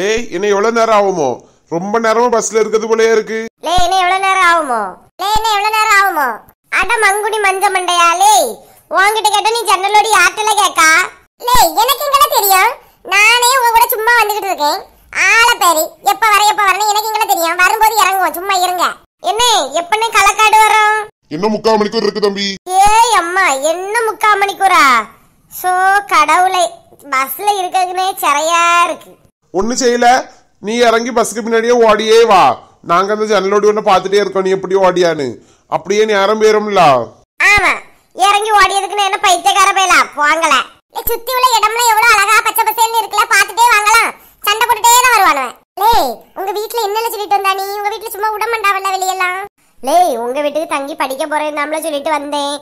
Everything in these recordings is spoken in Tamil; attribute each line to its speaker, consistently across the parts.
Speaker 1: டேய் இன்னும் எவ்வளவு நேரம் ஆகுமோ ரொம்ப நேரமா பஸ்ல இருக்கிறது போலயே இருக்கு
Speaker 2: என்ன எவ்வளவு நேரம் ஆகுமோ எவ்வளவு நேரம் அட மங்குடி மஞ்ச உன்கிட்ட
Speaker 3: கேட்டா நீ லே எனக்கு தெரியும் நானே கூட சும்மா வந்துகிட்டு இருக்கேன் எப்ப எப்ப எனக்கு தெரியும் வரும்போது இறங்குவோம் சும்மா வரும்
Speaker 1: முக்கால் மணிக்கூர் இருக்கு தம்பி
Speaker 3: ஏய் அம்மா என்ன முக்கால் மணிக்கூரா
Speaker 2: சோ கடவுளை பஸ்ல இருக்கிறதுனே சிறையா இருக்கு
Speaker 1: ஒன்றும் செய்யல நீ இறங்கி பஸ்ஸுக்கு பின்னாடியே ஓடியே வா நாங்க அந்த ஜன்னலோடி ஒன்று பார்த்துட்டே இருக்கோம் நீ எப்படி ஓடியான்னு அப்படியே நேரம் போயிரும்ல
Speaker 3: ஆமா இறங்கி ஓடியதுக்கு என்ன பைத்தியக்கார போயிலாம் போங்கல சுத்தி உள்ள இடம்ல எவ்வளவு அழகா பச்சை பசேல்னு இருக்குல பாத்துட்டே வாங்கலாம் சண்டை போட்டுட்டே தான் வருவானுவன் லேய் உங்க வீட்டுல என்ன சொல்லிட்டு வந்தா நீ உங்க வீட்டுல சும்மா விட மாட்டாவல்ல வெளியெல்லாம்
Speaker 2: லேய் உங்க வீட்டுக்கு தங்கி படிக்க போறேன் நம்மள சொல்லிட்டு வந்தேன்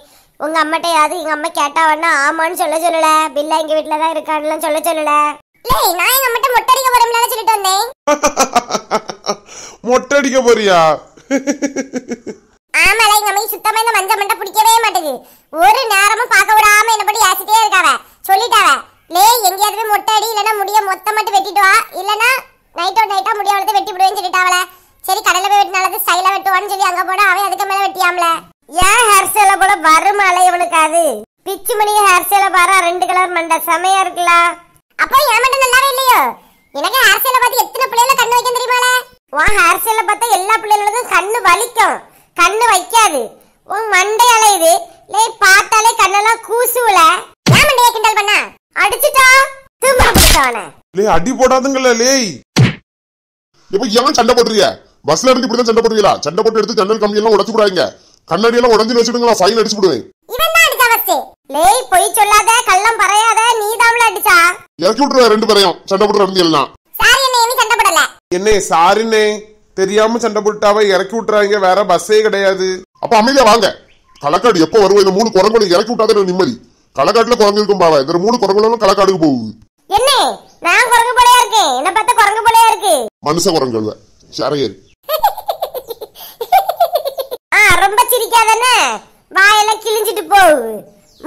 Speaker 2: உங்க அம்மாட்டையாவது எங்க அம்மா கேட்டா வேணா ஆமான்னு சொல்ல சொல்லல பில்லா எங்க வீட்டுலதான் இருக்கான்னு சொல்ல சொல்லல லேய் நான்
Speaker 1: மொட்டடிக்க போறியா
Speaker 3: ஆமால எங்க அம்மா சுத்தமா இந்த மஞ்ச மண்ட பிடிக்கவே மாட்டேங்குது ஒரு நேரமும் பார்க்க விடாம என்னபடி ஆசிட்டே இருக்காவ சொல்லிட்டாவ லே எங்கயாவது மொட்டடி அடி இல்லனா முடிய மொத்த மட்டும் வெட்டிடுவா இல்லனா நைட் நைட்டோ நைட்டா முடிய வளத்து வெட்டி விடுவேன்னு சொல்லிட்டாவல சரி கடல்ல போய் வெட்டினாலது ஸ்டைலா வெட்டுவான்னு சொல்லி அங்க போனா அவன் அதுக்கு மேல வெட்டியாம்ல ஏன் ஹேர் ஸ்டைல கூட வருமால இவனுக்கு அது பிச்சு மணி
Speaker 2: ஹேர் ஸ்டைல பாரா ரெண்டு கலர் மண்ட செமையா இருக்குல்ல அப்ப ஏன் மட்டும் நல்லாவே இல்லையோ எனக்கு அரசியல பார்த்து எத்தனை பிள்ளைகள கண்ணு வைக்க தெரியுமால உன் அரசியல பார்த்தா எல்லா பிள்ளைகளுக்கும் கண்ணு வலிக்கும் கண்ணு வைக்காது உன் மண்டை அலையுது லே பார்த்தாலே கண்ணெல்லாம் கூசுவல
Speaker 3: ஏன் மண்டைய கிண்டல் பண்ண அடிச்சிட்டா திரும்ப
Speaker 1: லே அடி போடாதுங்கல லே இப்போ ஏன் சண்டை போடுறியா பஸ்ல இருந்து இப்படி சண்டை போடுறீங்களா சண்டை போட்டு எடுத்து ஜன்னல் கம்பி எல்லாம் உடைச்சு விடாதீங்க கண்ணாடி எல்லாம் உடஞ்சு வச்சுடுங்களா ஃபைன் அடிச்சு விடுவேன்
Speaker 3: லேய் பொய்
Speaker 2: சொல்லாத கள்ளம் பறையாத நீ தாவுல அடிச்சா
Speaker 1: இறக்கி விட்டுருவா ரெண்டு பேரையும் சண்டை போட்டு நடந்துடலாம்
Speaker 2: சாரி
Speaker 3: என்ன சண்டை போடல
Speaker 1: என்னே சாரிண்ணே தெரியாம சண்டை போட்டாவ இறக்கி விட்டுறாங்க வேற பஸ்ஸே கிடையாது அப்ப அமைதியா வாங்க களக்காடு எப்போ வருவோம் இந்த மூணு குரங்குகளும் இறக்கி விட்டாதான் நிம்மதி களக்காட்டுல குரங்கு இருக்கும் பாவ இந்த மூணு குரங்குகளும் களக்காடுக்கு போகுது
Speaker 2: என்ன நான் குரங்கு போலயா இருக்கேன் என்ன பார்த்தா குரங்கு போலயா இருக்கு
Speaker 1: மனுஷ குரங்கு இல்ல சரையர்
Speaker 2: ரொம்ப சிரிக்காதானே வாயெல்லாம் கிழிஞ்சிட்டு போகுது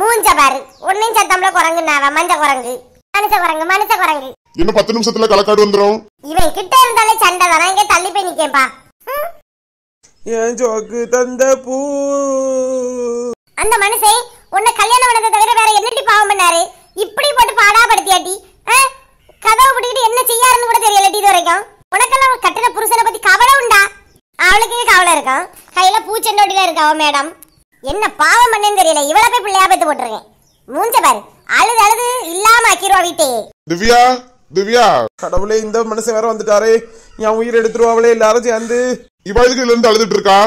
Speaker 2: மூஞ்ச பாரு ஒன்னையும் சத்தம்ல குரங்கு நாவ மஞ்ச குரங்கு மனுஷ குரங்கு மனுஷ குரங்கு
Speaker 1: இன்னும் பத்து நிமிஷத்துல களக்காடு வந்துடும்
Speaker 2: இவன் கிட்ட இருந்தாலே சண்டை வரான் இங்க தள்ளி போய் நிக்கேன்பா
Speaker 1: ஏன்
Speaker 4: ஜோக்கு தந்த பூ
Speaker 2: அந்த மனுஷன் உன்னை கல்யாணம் பண்ணதை தவிர வேற என்னடி பாவம் பண்ணாரு இப்படி போட்டு பாடாப்படுத்தியாட்டி கதவை பிடிக்கிட்டு என்ன செய்யாருன்னு கூட தெரியலடி இது வரைக்கும் உனக்கெல்லாம் கட்டின புருஷனை பத்தி கவலை உண்டா அவளுக்கு கவலை இருக்கும் கையில பூச்செண்டோட்டில இருக்கா மேடம் என்ன பாவம் பண்ணேன்னு தெரியல இவ்வளவு போய் பிள்ளையா பேத்து போட்டுருக்கேன் மூஞ்ச பாரு அழுது அழுது இல்லாம ஆக்கிருவா வீட்டே
Speaker 4: திவ்யா திவ்யா கடவுளே இந்த மனுஷன் வேற வந்துட்டாரே என் உயிர் எடுத்துருவாங்களே எல்லாரும் சேர்ந்து இவ இதுக்கு இருந்து அழுதுட்டு இருக்கா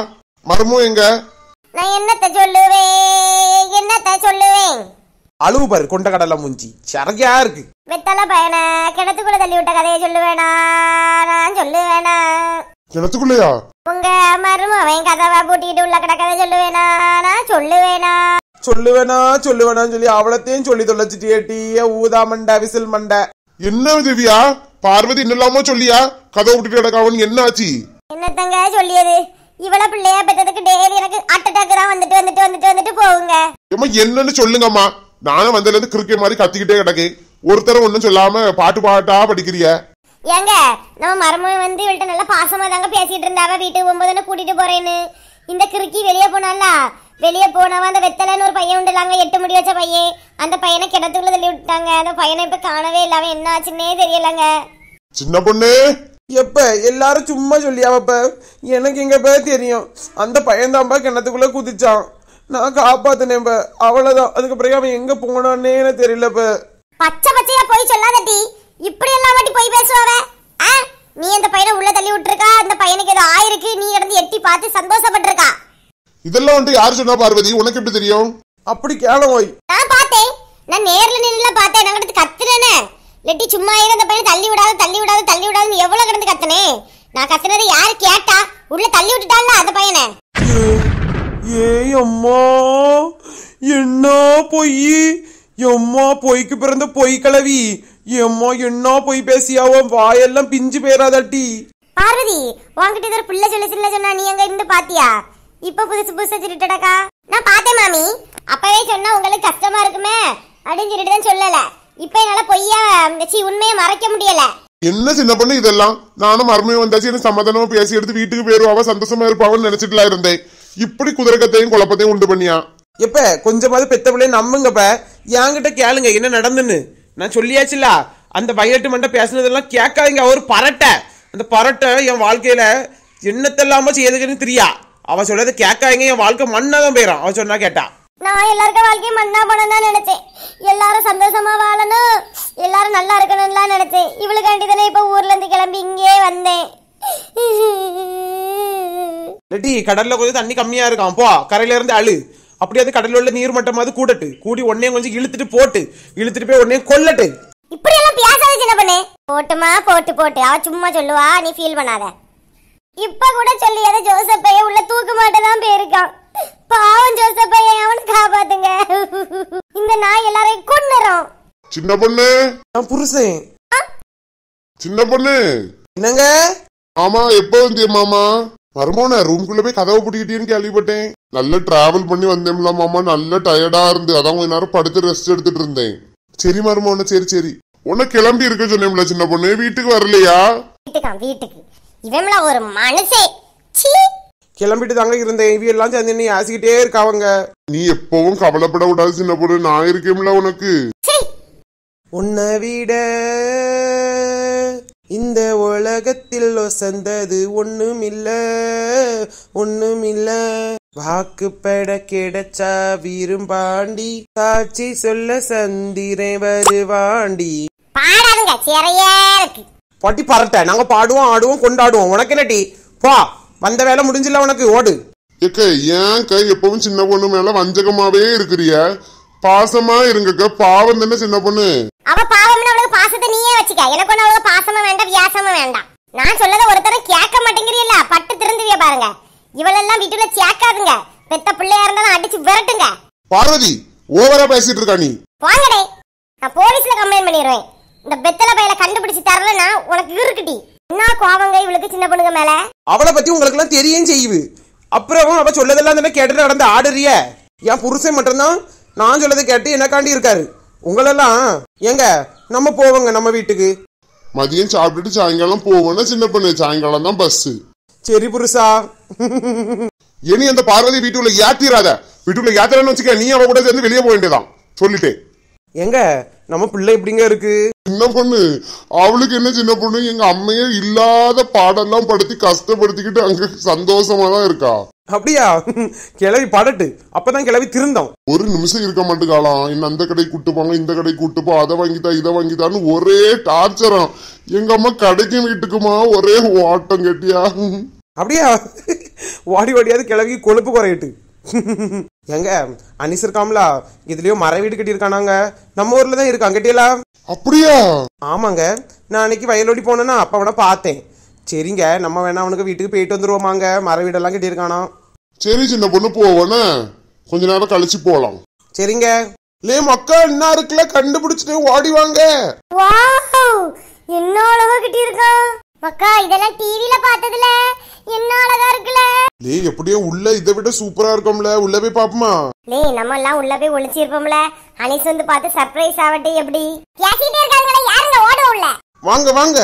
Speaker 4: மர்மம் எங்க
Speaker 2: நான் என்னத்த சொல்லுவேன் என்னத்த சொல்லுவேன்
Speaker 4: அழுவு பாரு கொண்ட கடலை மூஞ்சி சரியா இருக்கு
Speaker 2: வெத்தலை பையனை கிணத்துக்குள்ள தள்ளி விட்ட கதையை சொல்லுவேனா நான் சொல்லுவேனா கிணத்துக்குள்ளையா உங்க மருமவன் கதவை பூட்டிட்டு உள்ள கிடக்கதை சொல்லுவேனா நான் சொல்லுவேனா
Speaker 4: சொல்லுவேனா சொல்லுவேனான்னு சொல்லி அவளத்தையும்
Speaker 1: சொல்லி தொலைச்சிட்டியே டீய ஊதா மண்டை விசில் மண்டை என்ன திவ்யா பார்வதி என்னெல்லாமோ சொல்லியா கதை விட்டுட்டு கிடக்காவன் என்ன ஆச்சு
Speaker 2: என்னத்தங்க சொல்லியது இவள பிள்ளையா பெற்றதுக்கு டெய்லி எனக்கு ஹார்ட் அட்டாக் தான் வந்துட்டு வந்துட்டு வந்துட்டு வந்துட்டு போகுங்க
Speaker 1: ஏமா என்னன்னு சொல்லுங்கம்மா நானும் வந்ததுல இருந்து கிரிக்கெட் மாதிரி கத்திக்கிட்டே கிடக்கு ஒருத்தரும் ஒன்றும் சொல்லாம பாட்டு பாட்டா படிக்கிறிய
Speaker 2: ஏங்க நம்ம மருமகன் வந்து இவள்கிட்ட நல்லா பாசமாக தாங்க பேசிட்டு இருந்தாவ வீட்டுக்கு போகும்போதுன்னு கூட்டிகிட்டு போறேன்னு இந்த கிறுக்கி வெளியே போனால வெளியே போனவன் அந்த வெத்தலைன்னு ஒரு பையன் உண்டுலாங்க எட்டு முடி வச்ச பையன் அந்த பையனை கிணத்துக்குள்ள தள்ளி விட்டாங்க அந்த பையனை இப்ப காணவே இல்லாம என்ன ஆச்சுன்னே தெரியலங்க
Speaker 1: சின்ன
Speaker 4: பொண்ணு எப்ப எல்லாரும் சும்மா சொல்லியாவப்ப எனக்கு பே தெரியும் அந்த பையன் தான்ப்பா கிணத்துக்குள்ள குதிச்சான் நான் காப்பாத்தினேன் அவ்வளவுதான் அதுக்கப்புறம் அவன் எங்க போனான்னே தெரியலப்ப
Speaker 2: பச்சை பச்சையா போய் சொல்லாதட்டி இப்படி எல்லாம் வாட்டி போய் பேசுவாவ நீ அந்த பையனை உள்ள தள்ளி விட்டுருக்கா அந்த பையனுக்கு ஏதோ ஆயிருக்கு நீ கிடந்து எட்டி பார்த்து சந்தோஷப்பட்டிருக்கா
Speaker 1: இதெல்லாம் வந்து யார் சொன்னா பார்வதி உனக்கு எப்படி தெரியும் அப்படி கேளம் போய்
Speaker 2: நான் பார்த்தேன் நான் நேர்ல நின்னுல பார்த்தேன் நான் கிடந்து கத்துறேனே லெட்டி சும்மா இரு அந்த பையனை தள்ளி விடாத தள்ளி விடாத தள்ளி விடாதுன்னு எவ்வளவு கிடந்து கத்துனே நான் கத்துனது யார் கேட்டா உள்ள தள்ளி விட்டுட்டால அந்த பையனை
Speaker 4: ஏய் அம்மா என்ன பொய் எம்மா பொய்க்கு பிறந்த பொய் கலவி ஏம்மா என்ன போய் பேசியாவோ வாயெல்லாம் பிஞ்சு போயிடாதாட்டி
Speaker 2: பார்வதி உன்கிட்ட ஏதோ பிள்ளை சொல்ல சின்ன சொன்னா நீ அங்க இருந்து பாத்தியா இப்ப புதுசு புதுசா திருட்டடக்கா நான் பார்த்தேன் மாமி அப்பவே சொன்னா உங்களுக்கு கஷ்டமா இருக்குமே அப்படின்னு சொல்லிட்டு தான் சொல்லல இப்ப என்னால பொய்யா சி உண்மையை மறைக்க முடியல
Speaker 1: என்ன சின்ன பொண்ணு இதெல்லாம் நானும் மறுமையும் வந்தாச்சு என்ன சமாதானமா பேசி எடுத்து வீட்டுக்கு போயிருவாவ சந்தோஷமா இருப்பாவன்னு நினைச்சிட்டுலாம் இருந்தேன் இப்படி குதிரகத்தையும் குழப்பத்தையும் உண்டு பண்ணியா எப்ப கொஞ்சமாவது பெத்த பிள்ளைய நம்புங்கப்ப
Speaker 4: என்கிட்ட கேளுங்க என்ன நடந்துன்னு நான் சொல்லியாச்சுல அந்த வயலட்டு மண்டை பேசுனதெல்லாம் கேட்காதீங்க அவர் பரட்டை அந்த பரட்டை என் வாழ்க்கையில் என்னத்தெல்லாமல் செய்யுதுக்குன்னு தெரியா அவன் சொல்றத கேட்காதீங்க என் வாழ்க்கை மண்ணா தான் போயிடும் அவன் சொன்னா கேட்டா
Speaker 2: நான் எல்லாருக்கும் வாழ்க்கையும் மண்ணா பணம் தான் நினைச்சேன் எல்லாரும் சந்தோஷமா வாழணும் எல்லாரும் நல்லா இருக்கணும்லாம் நினைச்சேன் இவளுக்காண்டி தானே இப்போ ஊர்ல இருந்து கிளம்பி இங்கே வந்தேன்
Speaker 4: ரெட்டி கடல்ல கொஞ்சம் தண்ணி கம்மியா இருக்கான் போ கரையில இருந்து அழு அப்படியே அது கடல்ல உள்ள நீர் அது கூடட்டு கூடி உன்னையும் கொஞ்சம் இழுத்துட்டு போட்டு இழுத்துட்டு போய் உடனே கொல்லட்டு
Speaker 2: இப்படி எல்லாம் பேசாத என்ன பண்ணு போட்டுமா போட்டு போட்டு அவ சும்மா சொல்லுவா நீ ஃபீல் பண்ணாத இப்ப கூட சொல்லி அத ஜோசப்பைய உள்ள தூக்க மாட்டதான் போயிருக்கான் பாவம் ஜோசப்பைய அவனை காப்பாத்துங்க இந்த நாய்
Speaker 1: எல்லாரையும் கொண்டுறோம் சின்ன பொண்ணு நான் புருஷன் சின்ன பொண்ணு என்னங்க ஆமா எப்போ வந்திய மாமா வருமான ரூம்குள்ள போய் கதவை பிடிக்கிட்டேன்னு கேள்விப்பட்டேன் நல்லா டிராவல் பண்ணி வந்தேன்ல மாமா நல்ல டயர்டா இருந்து அதான் கொஞ்ச நேரம் படுத்து ரெஸ்ட் எடுத்துட்டு இருந்தேன் சரி மருமான சரி சரி உன்ன கிளம்பி இருக்க சொன்னேன்ல சின்ன பொண்ணு வீட்டுக்கு வரலையா
Speaker 2: வீட்டுக்கு இவங்கள ஒரு மனசே
Speaker 1: கிளம்பிட்டு தாங்க இருந்தேன்
Speaker 4: இவி எல்லாம் சேர்ந்து நீ ஆசிக்கிட்டே இருக்காவங்க
Speaker 1: நீ எப்பவும் கவலைப்பட விடாது சின்ன பொண்ணு நான் இருக்கேன்ல உனக்கு
Speaker 4: உன்னை விட இந்த உலக உள்ளத்தில் ஒசந்தது ஒண்ணுமில்ல ஒண்ணுமில்ல வாக்குப்பட கிடைச்சா விரும்பாண்டி சாட்சி சொல்ல சந்திரே வருவாண்டி
Speaker 3: பாடாதுங்க
Speaker 4: பாட்டி பரட்ட
Speaker 1: நாங்க பாடுவோம் ஆடுவோம் கொண்டாடுவோம் உனக்கு என்னடி பா வந்த வேலை முடிஞ்சில்ல உனக்கு ஓடு ஏக்க ஏன்க்க எப்பவும் சின்ன பொண்ணு மேல வஞ்சகமாவே இருக்கிறிய பாசமா இருங்கக்க பாவம் தானே சின்ன பொண்ணு அவ
Speaker 2: பாவம்னு அவளுக்கு பாசத்தை நீயே வச்சுக்க எனக்கு ஒண்ணு அவளுக்கு பாசமும் வேண்டாம் வியாசமும் வேண்டாம் நான் சொன்னதை ஒருத்தரும் கேட்க மாட்டேங்கிறீல்ல பட்டு திருந்துவிய பாருங்க இவளெல்லாம் வீட்டுல கேட்காதுங்க பெத்த பிள்ளையா இருந்தாலும் அடிச்சு விரட்டுங்க
Speaker 1: பார்வதி ஓவரா பேசிட்டு இருக்கா நீ
Speaker 2: போங்கடே நான் போலீஸ்ல கம்ப்ளைண்ட் பண்ணிடுவேன் இந்த பெத்தல பையில கண்டுபிடிச்சு தரலன்னா உனக்கு இருக்குட்டி என்ன கோவங்க இவளுக்கு சின்ன பொண்ணுங்க மேல
Speaker 4: அவளை பத்தி உங்களுக்கு எல்லாம் தெரியும் செய்யுது அப்புறம் அவ சொல்லதெல்லாம் தானே கேட்டு நடந்த ஆடுறிய என் புருஷன் மட்டும்தான் நான் சொல்லதை கேட்டு காண்டி இருக்காரு
Speaker 1: உங்களெல்லாம் எங்க நம்ம போவோங்க நம்ம வீட்டுக்கு மதியம் சாப்பிட்டுட்டு சாயங்காலம் போவோம்னா சின்ன பொண்ணு சாயங்காலம் தான் பஸ் சரி புருஷா இனி அந்த பார்வதி வீட்டுக்குள்ள ஏத்திராத வீட்டுக்குள்ள ஏத்தலன்னு வச்சுக்க நீ அவ கூட சேர்ந்து வெளியே போக வேண்டியதான் சொல்லிட்டே எங்க நம்ம பிள்ளை எப்படிங்க இருக்கு சின்ன பொண்ணு அவளுக்கு என்ன சின்ன பொண்ணு எங்க அம்மையே இல்லாத பாடெல்லாம் படுத்தி கஷ்டப்படுத்திக்கிட்டு அங்க சந்தோஷமா தான் இருக்கா அப்படியா கிளவி படட்டு அப்பதான் கிளவி திருந்தோம் ஒரு நிமிஷம் இருக்க மாட்டேங்காலாம் இன்னும் அந்த கடை கூட்டுப்பாங்க இந்த கடை கூட்டுப்போம் அதை வாங்கித்தா இதை வாங்கித்தான்னு ஒரே டார்ச்சரம் எங்க அம்மா கடைக்கு வீட்டுக்குமா ஒரே ஓட்டம் கெட்டியா அப்படியா வாடி வாடியாவது கிளவிக்கு
Speaker 4: கொழுப்பு குறையிட்டு எங்க அனிஸ் இருக்காம்லா இதுலயோ மர வீடு கட்டியிருக்கானாங்க நம்ம ஊர்ல தான் இருக்கான் கட்டியலா அப்படியா ஆமாங்க நான் அன்னைக்கு வயலோடி போனேன்னா அப்ப அவனை பார்த்தேன் சரிங்க நம்ம வேணா அவனுக்கு வீட்டுக்கு போயிட்டு வந்துருவோமாங்க மர வீடெல்லாம் கட்டியிருக்கானா
Speaker 1: சரி சின்ன பொண்ணு போவோன்னு கொஞ்ச நேரம் கழிச்சு போலாம் சரிங்க லே மக்கா என்ன இருக்குல்ல கண்டுபிடிச்சிட்டு ஓடி வாங்க
Speaker 3: வாவ் என்ன அழகா கட்டியிருக்கா மக்கா இதெல்லாம் டிவில பார்த்ததுல என்ன அழகா இருக்குல்ல
Speaker 1: லே எப்படியோ உள்ள இதை விட சூப்பரா இருக்கும்ல உள்ள போய் பாப்போமா
Speaker 2: லே நம்ம எல்லாம் உள்ள போய் ஒளிச்சிருப்போம்ல அனிஸ் வந்து பார்த்து சர்ப்ரைஸ் ஆவட்டே எப்படி
Speaker 3: பேசிட்டே இருக்காங்களே யாருங்க ஓடும் உள்ள வாங்க வாங்க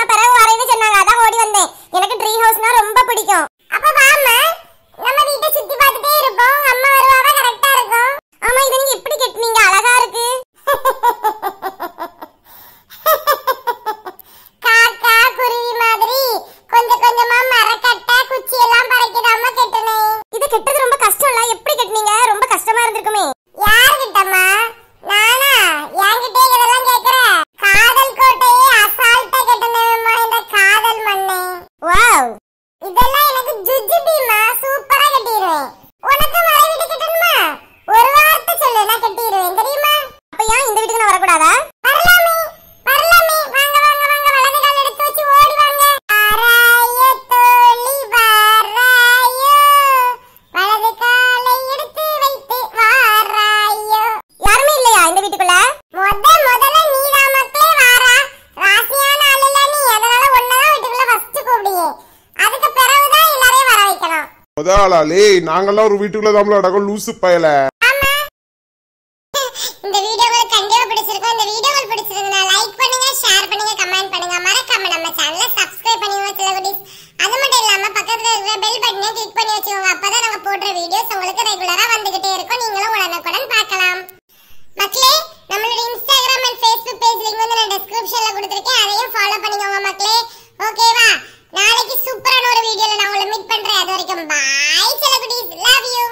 Speaker 3: நான் பிறகு வரேன்னு சொன்னாங்க அதான் ஓடி வந்தேன் எனக்கு ட்ரீ ஹவுஸ்னா ரொம்ப பிடிக்கும் வீட்டுக்கு நான் வரக்கூடாதா
Speaker 1: முதலாளி நாங்கெல்லாம் ஒரு வீட்டுக்குள்ள தான் அடக்கம் லூசு பயல
Speaker 3: வச்சுக்கோங்க அப்பதான் நாங்க போடுற வீடியோஸ் உங்களுக்கு ரெகுலரா வந்துகிட்டே இருக்கும் நீங்களும் உடனுக்குடன் பார்க்கலாம் மக்களே நம்மளோட Instagram and Facebook page link வந்து நான் டிஸ்கிரிப்ஷன்ல கொடுத்துருக்கேன் அதையும் ஃபாலோ பண்ணிக்கோங்க மக்களே ஓகேவா நாளைக்கு சூப்பரான ஒரு வீடியோல நான் உங்களை மீட் பண்றேன் அது
Speaker 4: வரைக்கும் பாய் செல்லகுடீஸ் லவ் யூ